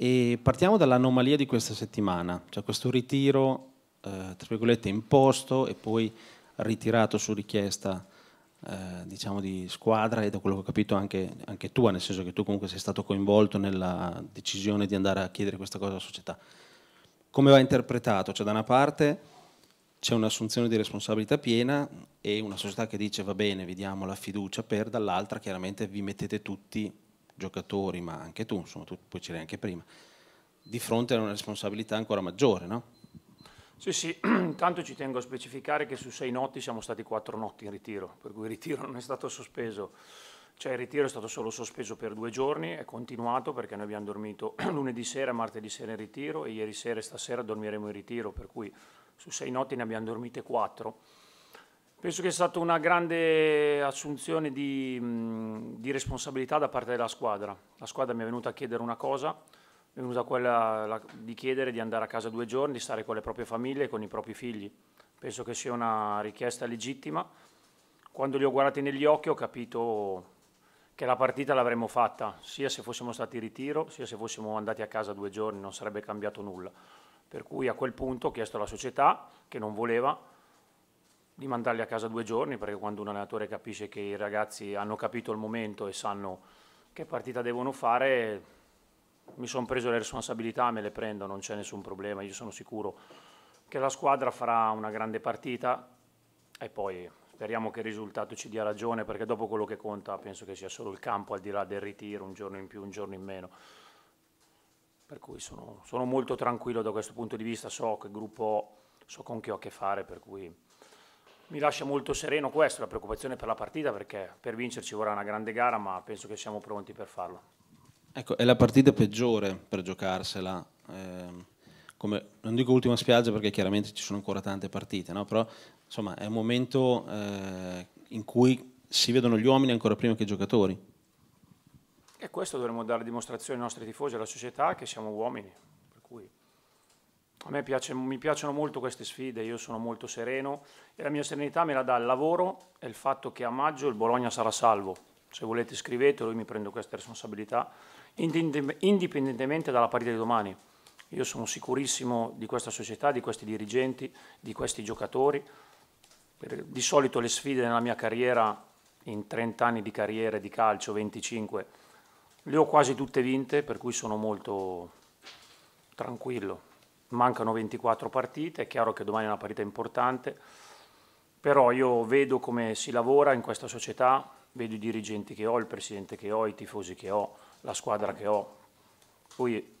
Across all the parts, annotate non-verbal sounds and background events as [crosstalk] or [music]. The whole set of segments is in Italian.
E partiamo dall'anomalia di questa settimana, cioè questo ritiro, eh, tra virgolette, imposto e poi ritirato su richiesta eh, diciamo di squadra e da quello che ho capito anche, anche tua, nel senso che tu comunque sei stato coinvolto nella decisione di andare a chiedere questa cosa alla società. Come va interpretato? Cioè da una parte c'è un'assunzione di responsabilità piena e una società che dice va bene, vi diamo la fiducia per, dall'altra chiaramente vi mettete tutti giocatori, ma anche tu, insomma, tu poi c'eri anche prima, di fronte a una responsabilità ancora maggiore, no? Sì, sì, [clears throat] intanto ci tengo a specificare che su sei notti siamo stati quattro notti in ritiro, per cui il ritiro non è stato sospeso, cioè il ritiro è stato solo sospeso per due giorni, è continuato perché noi abbiamo dormito [clears throat] lunedì sera, martedì sera in ritiro e ieri sera e stasera dormiremo in ritiro, per cui su sei notti ne abbiamo dormite quattro Penso che sia stata una grande assunzione di, di, responsabilità da parte della squadra. La squadra mi è venuta a chiedere una cosa, mi è venuta quella la, di chiedere di andare a casa due giorni, di stare con le proprie famiglie e con i propri figli. Penso che sia una richiesta legittima. Quando li ho guardati negli occhi ho capito che la partita l'avremmo fatta, sia se fossimo stati in ritiro, sia se fossimo andati a casa due giorni, non sarebbe cambiato nulla. Per cui a quel punto ho chiesto alla società, che non voleva, di mandarli a casa due giorni, perché quando un allenatore capisce che i ragazzi hanno capito il momento e sanno che partita devono fare, mi sono preso le responsabilità, me le prendo, non c'è nessun problema, io sono sicuro che la squadra farà una grande partita e poi speriamo che il risultato ci dia ragione, perché dopo quello che conta penso che sia solo il campo, al di là del ritiro, un giorno in più, un giorno in meno. Per cui sono, sono molto tranquillo da questo punto di vista, so che gruppo so con chi ho a che fare, per cui mi lascia molto sereno questo, la preoccupazione per la partita, perché per vincerci vorrà una grande gara, ma penso che siamo pronti per farlo. Ecco, è la partita peggiore per giocarsela. Eh, come, non dico ultima spiaggia perché chiaramente ci sono ancora tante partite, no? però insomma è un momento eh, in cui si vedono gli uomini ancora prima che i giocatori. E questo dovremmo dare dimostrazione ai nostri tifosi e alla società che siamo uomini. Per cui a me piace, mi piacciono molto queste sfide, io sono molto sereno e la mia serenità me la dà il lavoro e il fatto che a maggio il Bologna sarà salvo. Se volete scrivetelo, io mi prendo questa responsabilità, indipendentemente dalla partita di domani. Io sono sicurissimo di questa società, di questi dirigenti, di questi giocatori. Di solito le sfide nella mia carriera, in 30 anni di carriera di calcio, 25, le ho quasi tutte vinte, per cui sono molto tranquillo mancano 24 partite, è chiaro che domani è una partita importante, però io vedo come si lavora in questa società, vedo i dirigenti che ho, il presidente che ho, i tifosi che ho, la squadra che ho. Poi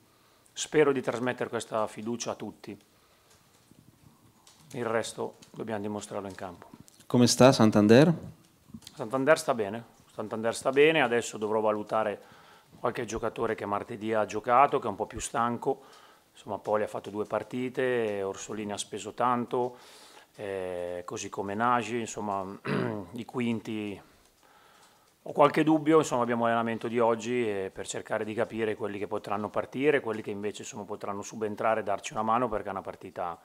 spero di trasmettere questa fiducia a tutti. Il resto dobbiamo dimostrarlo in campo. Come sta Santander? Santander sta bene, Santander sta bene, adesso dovrò valutare qualche giocatore che martedì ha giocato, che è un po' più stanco Insomma, Poli ha fatto due partite, Orsolini ha speso tanto, eh, così come Nagi, insomma, [clears throat] i quinti. Ho qualche dubbio, insomma, abbiamo l'allenamento di oggi eh, per cercare di capire quelli che potranno partire, quelli che invece insomma, potranno subentrare e darci una mano perché è una partita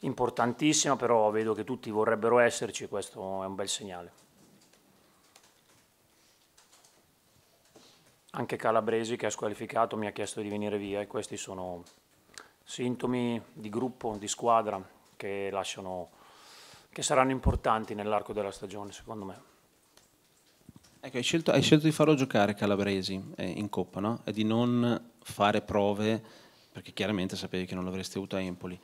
importantissima, però vedo che tutti vorrebbero esserci e questo è un bel segnale. Anche Calabresi che ha squalificato mi ha chiesto di venire via e questi sono sintomi di gruppo, di squadra che, lasciano, che saranno importanti nell'arco della stagione, secondo me. Ecco, hai, scelto, hai, scelto, di farlo giocare Calabresi eh, in Coppa no? e di non fare prove perché chiaramente sapevi che non l'avresti avuto a Empoli.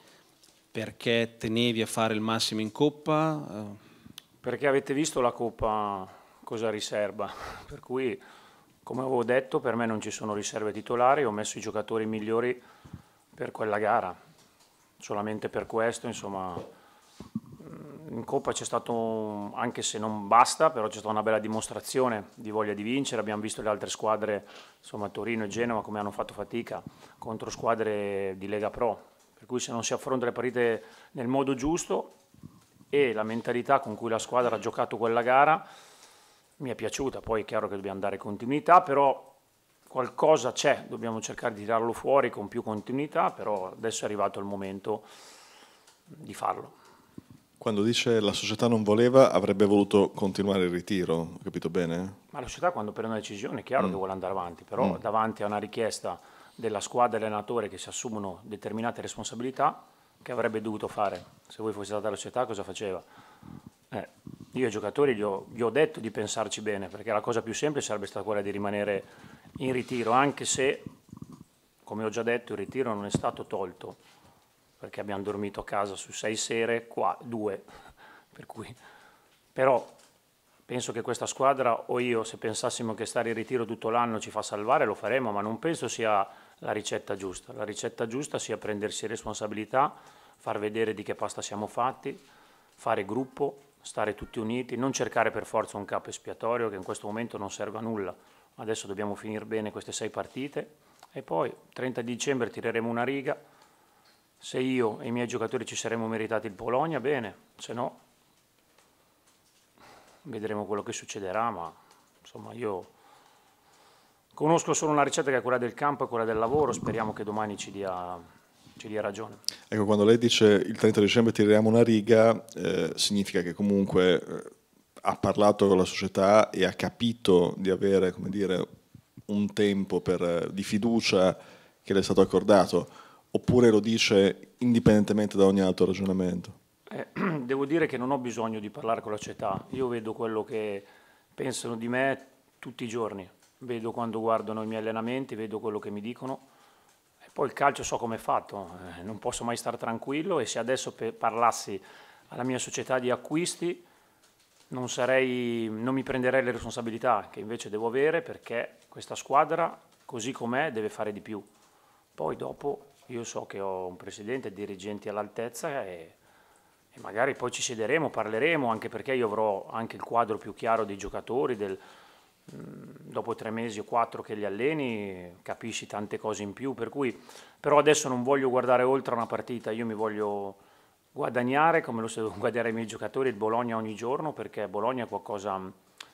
Perché tenevi a fare il massimo in Coppa? Eh. Perché avete visto la Coppa cosa riserva, [laughs] per cui come avevo detto per me non ci sono riserve titolari, ho messo i giocatori migliori per quella gara, solamente per questo, insomma, mm, in Coppa c'è stato, anche se non basta, però c'è stata una bella dimostrazione di voglia di vincere, abbiamo visto le altre squadre, insomma Torino e Genova, come hanno fatto fatica contro squadre di Lega Pro, per cui se non si affronta le partite nel modo giusto e la mentalità con cui la squadra ha giocato quella gara mi è piaciuta, poi è chiaro che dobbiamo dare continuità, però qualcosa c'è, dobbiamo cercare di tirarlo fuori con più continuità, però adesso è arrivato il momento di farlo. Quando dice la società non voleva, avrebbe voluto continuare il ritiro, ho capito bene? Ma la società quando prende una decisione è chiaro mm. che vuole andare avanti, però mm. davanti a una richiesta della squadra e allenatore che si assumono determinate responsabilità, che avrebbe dovuto fare? Se voi fosse stata la società cosa faceva? Eh, io ai giocatori gli ho, gli ho detto di pensarci bene, perché la cosa più semplice sarebbe stata quella di rimanere in ritiro, anche se, come ho già detto, il ritiro non è stato tolto, perché abbiamo dormito a casa su sei sere, qua due, [laughs] per cui... Però penso che questa squadra o io, se pensassimo che stare in ritiro tutto l'anno ci fa salvare, lo faremo, ma non penso sia la ricetta giusta. La ricetta giusta sia prendersi responsabilità, far vedere di che pasta siamo fatti, fare gruppo, stare tutti uniti, non cercare per forza un capo espiatorio che in questo momento non serve a nulla adesso dobbiamo finire bene queste sei partite e poi 30 dicembre tireremo una riga, se io e i miei giocatori ci saremmo meritati il Polonia, bene, se no vedremo quello che succederà, ma insomma io conosco solo una ricetta che è quella del campo e quella del lavoro, speriamo che domani ci dia, ci dia ragione. Ecco, quando lei dice il 30 dicembre tireremo una riga, eh, significa che comunque... Eh ha parlato con la società e ha capito di avere dire, un tempo per, di fiducia che le è stato accordato, oppure lo dice indipendentemente da ogni altro ragionamento? Eh, [clears throat] devo dire che non ho bisogno di parlare con la società, io vedo quello che pensano di me tutti i giorni, vedo quando guardano i miei allenamenti, vedo quello che mi dicono. poi il calcio so come è fatto, eh, non posso mai stare tranquillo e se adesso parlassi alla mia società di acquisti non, sarei, non mi prenderei le responsabilità che invece devo avere perché questa squadra, così com'è, deve fare di più. Poi dopo io so che ho un presidente e dirigenti all'altezza e, e, magari poi ci siederemo, parleremo, anche perché io avrò anche il quadro più chiaro dei giocatori, del, mm, dopo tre mesi o quattro che li alleni capisci tante cose in più, per cui però adesso non voglio guardare oltre una partita, io mi voglio guadagnare, come lo so [laughs] guadagnare i miei giocatori, il Bologna ogni giorno, perché Bologna è qualcosa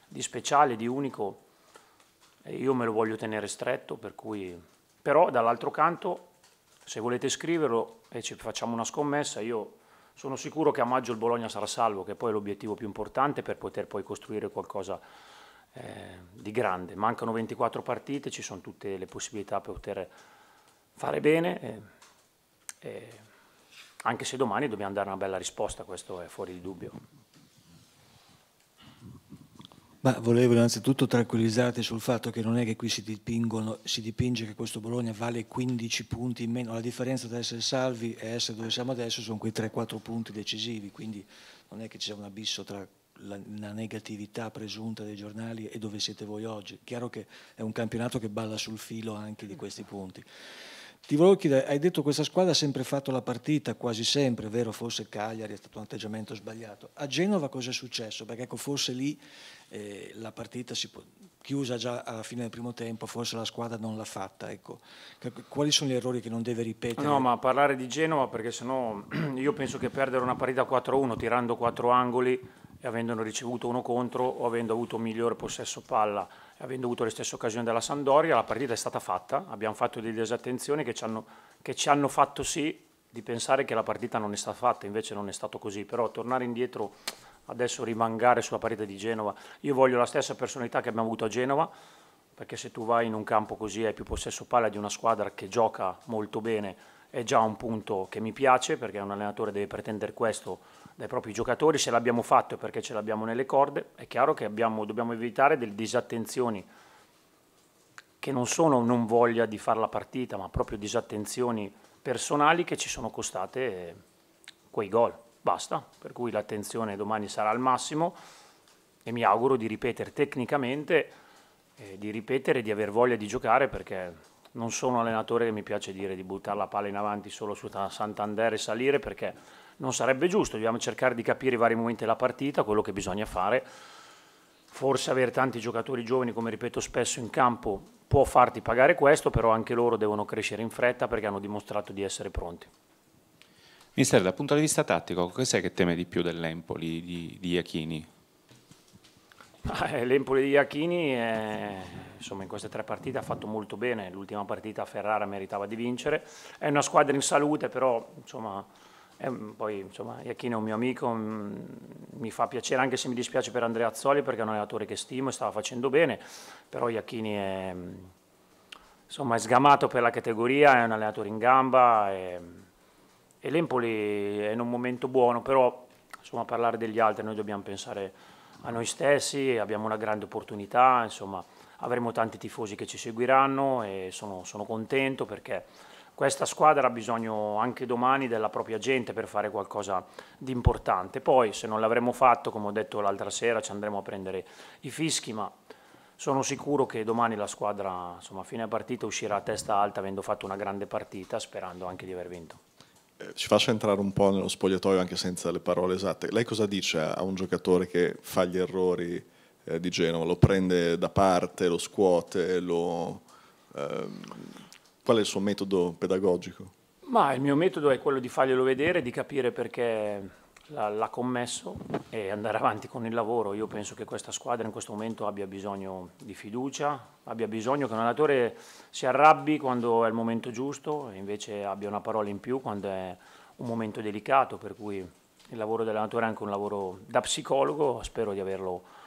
di speciale, di unico, e io me lo voglio tenere stretto, per cui... Però dall'altro canto, se volete scriverlo e ci facciamo una scommessa, io sono sicuro che a maggio il Bologna sarà salvo, che poi è l'obiettivo più importante per poter poi costruire qualcosa eh, di grande. Mancano 24 partite, ci sono tutte le possibilità per poter fare bene. Eh, e, e anche se domani dobbiamo dare una bella risposta, questo è fuori di dubbio. Ma volevo innanzitutto tranquillizzarti sul fatto che non è che qui si, dipingono, si dipinge che questo Bologna vale 15 punti in meno, la differenza tra essere salvi e essere dove siamo adesso sono quei 3-4 punti decisivi, quindi non è che c'è un abisso tra la, la, negatività presunta dei giornali e dove siete voi oggi. Chiaro che è un campionato che balla sul filo anche di questi punti. Ti volevo chiedere, hai detto che questa squadra ha sempre fatto la partita, quasi sempre, vero? Forse Cagliari è stato un atteggiamento sbagliato. A Genova cosa è successo? Perché ecco, forse lì eh, la partita si può, chiusa già alla fine del primo tempo, forse la squadra non l'ha fatta. Ecco. Quali sono gli errori che non deve ripetere? No, ma parlare di Genova perché sennò [clears throat] io penso che perdere una partita 4-1 tirando quattro angoli e avendone ricevuto uno contro o avendo avuto un migliore possesso palla e avendo avuto le stesse occasioni della Sandoria, la partita è stata fatta, abbiamo fatto delle disattenzioni che ci hanno, che ci hanno fatto sì di pensare che la partita non è stata fatta, invece non è stato così, però tornare indietro adesso rimangare sulla partita di Genova, io voglio la stessa personalità che abbiamo avuto a Genova, perché se tu vai in un campo così hai più possesso palla di una squadra che gioca molto bene è già un punto che mi piace perché un allenatore deve pretendere questo dai propri giocatori, se l'abbiamo fatto è perché ce l'abbiamo nelle corde, è chiaro che abbiamo, dobbiamo evitare delle disattenzioni che non sono non voglia di fare la partita, ma proprio disattenzioni personali che ci sono costate quei gol. Basta, per cui l'attenzione domani sarà al massimo e mi auguro di ripetere tecnicamente, eh, di ripetere di aver voglia di giocare perché non sono un allenatore che mi piace dire di buttare la palla in avanti solo su Santander e salire perché non sarebbe giusto, dobbiamo cercare di capire i vari momenti della partita, quello che bisogna fare. Forse avere tanti giocatori giovani, come ripeto spesso in campo, può farti pagare questo, però anche loro devono crescere in fretta perché hanno dimostrato di essere pronti. Mister, dal punto di vista tattico, cos'è che teme di più dell'Empoli di, di Iachini? [laughs] Eh, L'Empoli di Iachini è insomma in queste tre partite ha fatto molto bene, l'ultima partita a Ferrara meritava di vincere, è una squadra in salute però insomma, è, poi insomma Iachino è un mio amico, mm, mi fa piacere anche se mi dispiace per Andrea Azzoli perché è un allenatore che stimo e stava facendo bene, però Iacchini è, mm, insomma, è sgamato per la categoria, è un allenatore in gamba è, e l'Empoli è in un momento buono, però insomma, parlare degli altri noi dobbiamo pensare a noi stessi, abbiamo una grande opportunità, insomma, avremo tanti tifosi che ci seguiranno e sono, sono contento perché questa squadra ha bisogno anche domani della propria gente per fare qualcosa di importante. Poi se non l'avremo fatto, come ho detto l'altra sera, ci andremo a prendere i fischi, ma sono sicuro che domani la squadra insomma, a fine partita uscirà a testa alta avendo fatto una grande partita, sperando anche di aver vinto. Eh, ci faccia entrare un po' nello spogliatoio anche senza le parole esatte. Lei cosa dice a un giocatore che fa gli errori? eh, di Genova, lo prende da parte, lo scuote, lo, ehm, qual è il suo metodo pedagogico? Ma il mio metodo è quello di farglielo vedere, di capire perché l'ha commesso e andare avanti con il lavoro. Io penso che questa squadra in questo momento abbia bisogno di fiducia, abbia bisogno che un allenatore si arrabbi quando è il momento giusto e invece abbia una parola in più quando è un momento delicato, per cui il lavoro dell'allenatore è anche un lavoro da psicologo, spero di averlo fatto.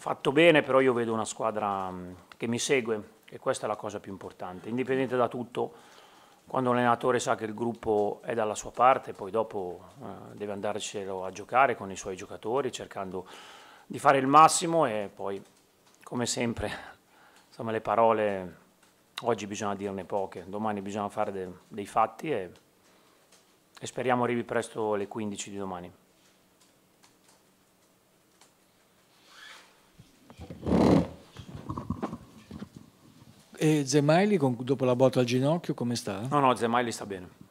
Fatto bene, però io vedo una squadra mm, che mi segue e questa è la cosa più importante. Indipendente da tutto, quando un allenatore sa che il gruppo è dalla sua parte, poi dopo eh, deve andarcelo a giocare con i suoi giocatori, cercando di fare il massimo e poi, come sempre, [laughs] insomma, le parole oggi bisogna dirne poche, domani bisogna fare de dei fatti e, e speriamo arrivi presto le 15 di domani. E Zemaili, dopo la botta al ginocchio, come sta? No, no, Zemaili sta bene.